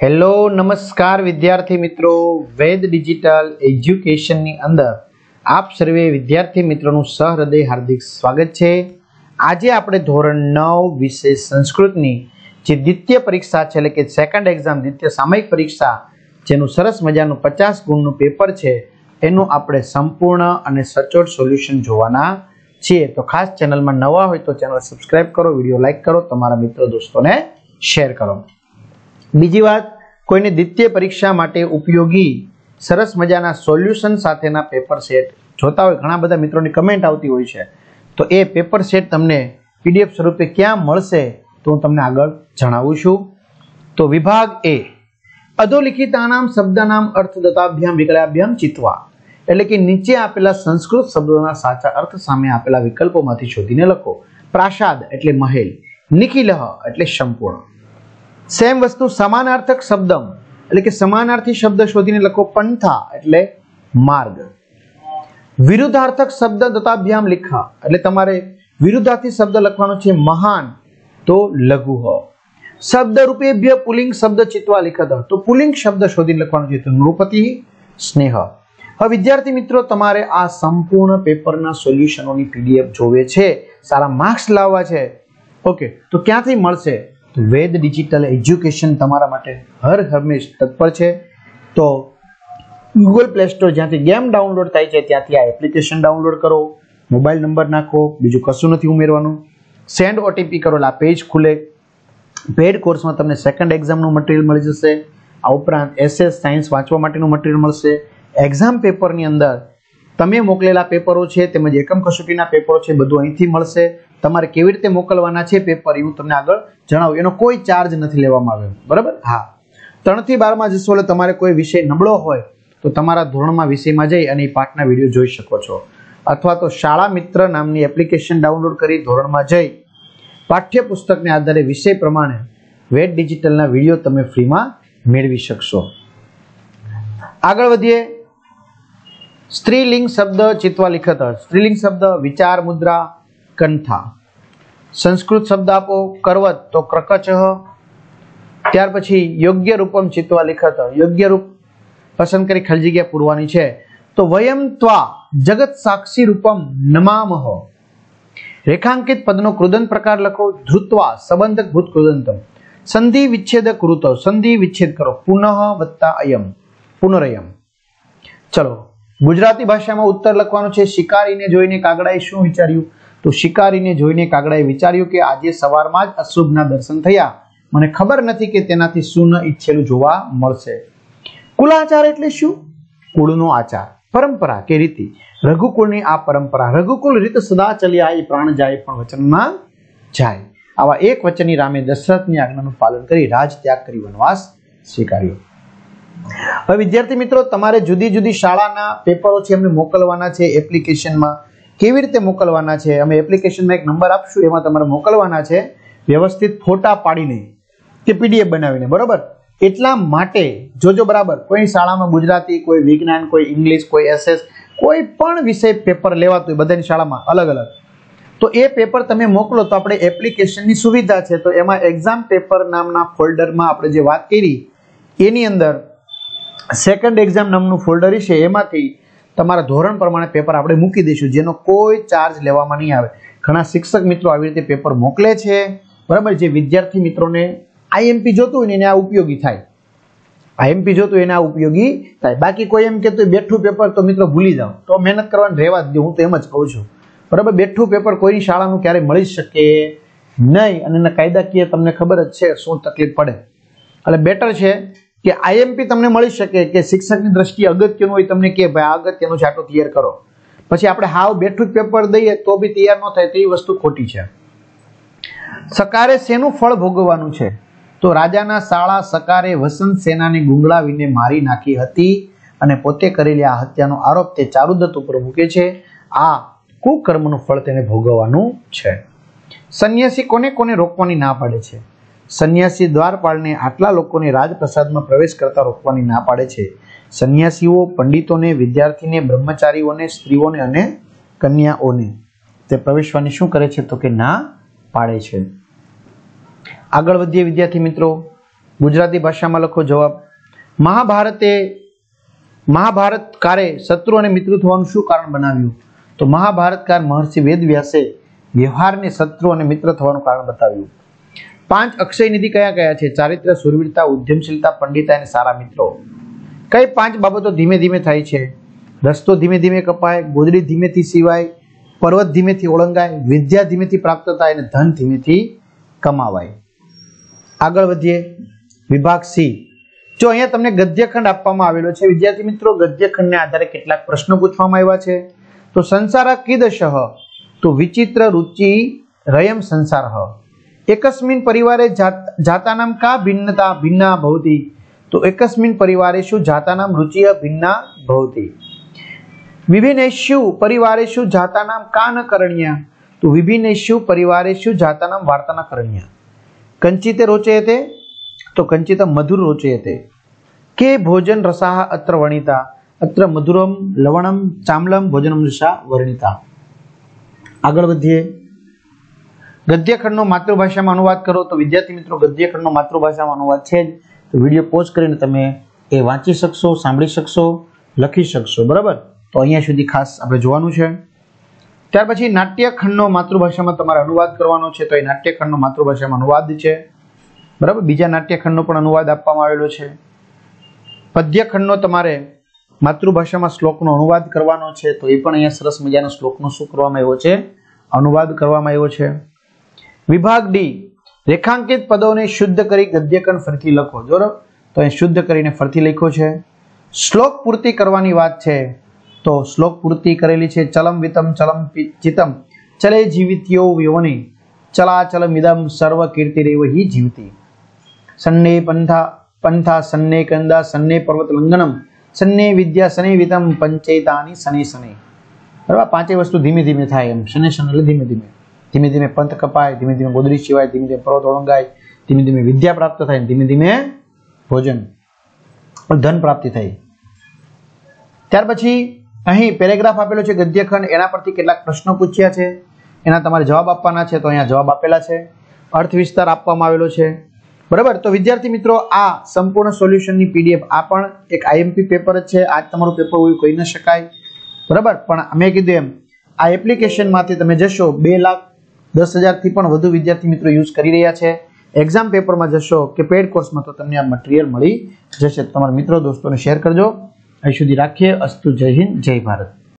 hello નમસ્કાર વિદ્યાર્થી મિત્રો વેદ ડિજિટલ એજ્યુકેશનની અંદર આપ સર્વે વિદ્યાર્થી મિત્રોનું સહૃદય હાર્દિક સ્વાગત છે આજે આપણે ધોરણ નવ વિશે સંસ્કૃતની જે દ્વિતીય પરીક્ષા છે એટલે કે સેકન્ડ એક્ઝામ દ્વિતીય સામયિક પરીક્ષા જેનું સરસ મજાનું પચાસ ગુણનું પેપર છે એનું આપણે સંપૂર્ણ અને સચોટ સોલ્યુશન જોવાના છીએ તો ખાસ ચેનલમાં નવા હોય તો ચેનલ સબસ્ક્રાઈબ કરો વિડીયો લાઇક કરો તમારા મિત્રો દોસ્તોને શેર કરો બીજી વાત કોઈને દ્વિતીય પરીક્ષા માટે ઉપયોગી સરસ મજાના સોલ્યુશન સાથેના પેપર સેટ જોતા હોય ઘણા બધા મિત્રોની કમેન્ટ આવતી હોય છે તો એ પેપર સેટ તમને પીડીએફ સ્વરૂપે ક્યાં મળશે તો હું તમને આગળ જણાવું છું તો વિભાગ એ અધોલિખિતાનામ શબ્દનામ અર્થ દત્તાભ્યામ વિકલાભ્યામ ચિતવા એટલે કે નીચે આપેલા સંસ્કૃત શબ્દોના સાચા અર્થ સામે આપેલા વિકલ્પોમાંથી શોધીને લખો પ્રાસાદ એટલે મહેલ નિખિલહ એટલે સંપૂર્ણ સેમ વસ્તુ સમાનાર્થક શબ્દમ એટલે કે સમાનાર્થી શબ્દ શોધીને લખો પંથા એટલે માર્ગ વિરુદ્ધાર્થક શબ્દ દત્તાભ્યામ લિખા એટલે તમારે વિરુદ્ધાર્થી શબ્દ લખવાનો છે મહાન તો લઘુ હો શબ્દ રૂપેભ્ય પુલિંગ શબ્દ ચિત્વા લિખત તો પુલિંગ શબ્દ શોધીને લખવાનો છે તો નૃપતિ સ્નેહ હવે વિદ્યાર્થી મિત્રો તમારે આ સંપૂર્ણ પેપરના સોલ્યુશનોની પીડીએફ જોવે છે સારા માર્ક્સ લાવવા છે ઓકે તો ક્યાંથી મળશે વેદ ડિજિટલ એજ્યુકેશન તમારા માટે હર હંમેશ તત્પર છે તો ગૂગલ પ્લે સ્ટોર જ્યાંથી ગેમ ડાઉનલોડ થાય છે ત્યાંથી આ એપ્લિકેશન ડાઉનલોડ કરો મોબાઈલ નંબર નાખો બીજું કશું નથી ઉમેરવાનું સેન્ડ ઓટીપી કરો આ પેજ ખુલે પેડ કોર્સમાં તમને સેકન્ડ એક્ઝામનું મટીરિયલ મળી જશે આ ઉપરાંત એસએસ સાયન્સ વાંચવા માટેનું મટીરિયલ મળશે એક્ઝામ પેપરની અંદર તમે મોકલેલા પેપરો છે તેમજ એકમ કસોટીના પેપરો છે બધું અહીંથી મળશે તમારે કેવી રીતે મોકલવાના છે પેપર એ હું તમને આગળ જણાવું એનો કોઈ ચાર્જ નથી લેવામાં આવ્યો બરાબર હા ત્રણથી બારમાં જશો એટલે તમારે કોઈ વિષય નબળો હોય તો તમારા ધોરણમાં વિષયમાં જઈ અને એ પાઠના વિડીયો જોઈ શકો છો અથવા તો શાળા મિત્ર નામની એપ્લિકેશન ડાઉનલોડ કરી ધોરણમાં જઈ પાઠ્યપુસ્તકને આધારે વિષય પ્રમાણે વેટ ડિજિટલના વિડીયો તમે ફ્રીમાં મેળવી શકશો આગળ વધીએ સ્ત્રીલિંગ શબ્દ ચિત્વા લિખત સ્ત્રીલિંગ શબ્દ વિચાર મુદ્રા કંઠા સંસ્કૃત શબ્દ આપો કરવત તો ક્રકચ ત્યાર પછી યોગ્ય રૂપમ ચિત્વા લિખત યોગ્ય રૂપ પસંદ કરી ખાલી જગ્યા પૂરવાની છે તો વયમ ત્વા જગત સાક્ષી રૂપમ નમામહ રેખાંકિત પદનો કૃદન પ્રકાર લખો ધ્રુત્વા સંબંધક ભૂત કૃદંતમ સંધિ વિચ્છેદ કૃતો સંધિ વિચ્છેદ કરો પુનઃ વત્તા અયમ પુનરયમ ચલો ગુજરાતી ભાષામાં ઉત્તર લખવાનો છે શિકારીને જોઈને કાગડાએ શું વિચાર્યું તો શિકારીને જોઈને કાગડાએ વિચાર્યું કે આજે સવારમાં જ અશુભના દર્શન થયા મને ખબર નથી કે તેનાથી શું ન ઈચ્છેલું જોવા મળશે કુલાચાર એટલે શું કુળનો આચાર પરંપરા કે રીતિ રઘુકુળની આ પરંપરા રઘુકુળ રીત સદા ચલી આવી પ્રાણ જાય પણ વચનમાં જાય આવા એક વચનની રામે દશરથની આજ્ઞાનું પાલન કરી રાજ ત્યાગ કરી વનવાસ સ્વીકાર્યો હવે વિદ્યાર્થી મિત્રો તમારે જુદી જુદી શાળાના પેપરો છે એમને મોકલવાના છે એપ્લિકેશનમાં કેવી રીતે મોકલવાના છે અમે એપ્લિકેશનમાં એક નંબર આપશું એમાં તમારે મોકલવાના છે વ્યવસ્થિત ફોટા પાડીને કે પીડીએફ બનાવીને બરોબર એટલા માટે જોજો બરાબર કોઈ શાળામાં ગુજરાતી કોઈ વિજ્ઞાન કોઈ ઇંગ્લિશ કોઈ એસએસ કોઈ પણ વિષય પેપર લેવાતું હોય બધાની શાળામાં અલગ અલગ તો એ પેપર તમે મોકલો તો આપણે એપ્લિકેશનની સુવિધા છે તો એમાં એક્ઝામ પેપર નામના ફોલ્ડરમાં આપણે જે વાત કરી એની અંદર સેકન્ડ એક્ઝામ નામનું ફોલ્ડર છે એમાંથી તમારા ધોરણ પ્રમાણે પેપર આપણે મૂકી દઈશું જેનો કોઈ ચાર્જ લેવામાં નહીં આવે ઘણા શિક્ષક મિત્રો આવી રીતે પેપર મોકલે છે બરાબર જે વિદ્યાર્થી મિત્રોને આઈએમપી જોતું હોય ને એને આ ઉપયોગી થાય આઈએમપી જોતું એને આ ઉપયોગી થાય બાકી કોઈ એમ કહેતું બેઠું પેપર તો મિત્રો ભૂલી જાઓ તો મહેનત કરવાની રહેવા જ દે હું તો એમ જ કહું છું બરાબર બેઠું પેપર કોઈની શાળાનું ક્યારેય મળી શકે નહીં અને એના કાયદાકીય તમને ખબર જ છે શું તકલીફ પડે એટલે બેટર છે કે આઈએમપી તમને મળી શકે કે શિક્ષકની દ્રષ્ટિએ અગત્યનું હોય તમને કે ભાઈ આ અગત્યનું છે આટલું કરો પછી આપણે હાવ બેઠું જ પેપર દઈએ તો બી તૈયાર ન થાય તો વસ્તુ ખોટી છે સકારે શેનું ફળ ભોગવવાનું છે તો રાજાના શાળા સકારે વસંત સેનાને ગુંગળાવીને મારી નાખી હતી અને પોતે કરેલી આ હત્યાનો આરોપ તે ચારુદત્ત ઉપર મૂકે છે આ કુકર્મનું ફળ તેને ભોગવવાનું છે સંન્યાસી કોને કોને રોકવાની ના પાડે છે સંન્યાસી દ્વારપાળને આટલા લોકોને રાજપ્રસાદમાં પ્રવેશ કરતા રોકવાની ના પાડે છે સંન્યાસીઓ પંડિતોને વિદ્યાર્થીને બ્રહ્મચારીઓને સ્ત્રીઓને અને કન્યાઓને તે પ્રવેશવાની શું કરે છે તો કે ના પાડે છે આગળ વધીએ વિદ્યાર્થી મિત્રો ગુજરાતી ભાષામાં લખો જવાબ મહાભારતે મહાભારત કારે શત્રુ અને મિત્ર થવાનું શું કારણ બનાવ્યું તો મહાભારતકાર મહર્ષિ વેદવ્યાસે વ્યવહારને શત્રુ અને મિત્ર થવાનું કારણ બતાવ્યું પાંચ અક્ષય નિધિ કયા કયા છે ચારિત્ર સુરવીરતા ઉદ્યમશીલતા પંડિતા અને સારા મિત્રો કઈ પાંચ બાબતો ધીમે ધીમે થાય છે રસ્તો ધીમે ધીમે કપાય ગોદડી ધીમેથી સિવાય પર્વત ધીમેથી ઓળંગાય વિદ્યા ધીમેથી પ્રાપ્ત થાય અને ધન ધીમેથી કમાવાય આગળ વધીએ વિભાગ સી જો અહીંયા તમને ગદ્યખંડ આપવામાં આવેલો છે વિદ્યાર્થી મિત્રો ગદ્યખંડને આધારે કેટલાક પ્રશ્નો પૂછવામાં આવ્યા છે તો સંસાર કિદશહ તો વિચિત્ર રુચિ રયમ સંસાર એકસ્મિન પરિવારે જાતાનામ કા ભિન્નતા ભિન્ના ભવતી તો એકસ્મિન પરિવારેશુ જાતાનામ રુચિય ભિન્ના ભવતી વિભિન્નેશુ પરિવારેશુ જાતાનામ કા ન કરણ્યા તો વિભિન્નેશુ પરિવારેશુ જાતાનામ વાર્તા ન કરણ્યા કંચિતે રોચયતે તો કંચિત મધુર રોચયતે કે ભોજન રસાહ અત્ર વણિતા અત્ર મધુરમ લવણમ ચામલમ ભોજનમ રસા વર્ણિતા આગળ વધીએ ગદ્યખંડનો માતૃભાષામાં અનુવાદ કરો તો વિદ્યાર્થી મિત્રો ગદ્યખંડનો માતૃભાષામાં અનુવાદ છે જ તો વિડીયો પોઝ કરીને તમે એ વાંચી શકશો સાંભળી શકશો લખી શકશો બરાબર તો અહીંયા સુધી ખાસ આપણે જોવાનું છે ત્યાર પછી નાટ્યખંડનો માતૃભાષામાં તમારે અનુવાદ કરવાનો છે તો એ નાટ્યખંડનો માતૃભાષામાં અનુવાદ છે બરાબર બીજા નાટ્યખંડનો પણ અનુવાદ આપવામાં આવેલો છે પદ્યખંડનો તમારે માતૃભાષામાં શ્લોકનો અનુવાદ કરવાનો છે તો એ પણ અહીંયા સરસ મજાના શ્લોકનો શું કરવામાં આવ્યો છે અનુવાદ કરવામાં આવ્યો છે વિભાગ ડી રેખાંકિત પદોને શુદ્ધ કરી ગદ્યકણ ફરીથી લખો બરોબર તો એ શુદ્ધ કરીને ફરીથી લખ્યો છે શ્લોક પૂર્તિ કરવાની વાત છે તો શ્લોક પૂર્તિ કરેલી છે ચલમ વિતમ ચલમ ચિતમ ચલે જીવિત્યો વ્યોની ચલાચલમ ઇદમ સર્વ કીર્તિ રેવ હિ જીવતી સન્ને પંથા પંથા સન્ને કંદા સન્ને પર્વત લંગનમ સન્ને વિદ્યા સને વિતમ પંચેતાની સને સને બરાબર પાંચે વસ્તુ ધીમે ધીમે થાય એમ શને શને ધીમે ધીમે ધીમે ધીમે પંથ કપાય ધીમે ધીમે ગોદરી શિવાય ધીમે ધીમે પર્વત ઓળંગાય ધીમે ધીમે વિદ્યા પ્રાપ્ત થાય ધીમે ધીમે ભોજન ધન પ્રાપ્તિ થઈ ત્યાર પછી અહીં પેરેગ્રાફ આપેલો છે ગદ્યખંડ એના પરથી કેટલાક પ્રશ્નો પૂછ્યા છે એના તમારે જવાબ આપવાના છે તો અહીંયા જવાબ આપેલા છે અર્થ વિસ્તાર આપવામાં આવેલો છે બરાબર તો વિદ્યાર્થી મિત્રો આ સંપૂર્ણ સોલ્યુશનની પીડીએફ આ પણ એક આઈએમપી પેપર જ છે આજ તમારું પેપર હોય કહી ન શકાય બરાબર પણ મેં કીધું એમ આ એપ્લિકેશનમાંથી તમે જશો બે લાખ દસ હજારથી પણ વધુ વિદ્યાર્થી મિત્રો યુઝ કરી રહ્યા છે એક્ઝામ પેપરમાં જશો કે પેડ કોર્સમાં તો તમને આ મટીરિયલ મળી જશે તમારા મિત્રો દોસ્તોને શેર કરજો અહીં સુધી રાખીએ અસ્તુ જય હિન્દ જય ભારત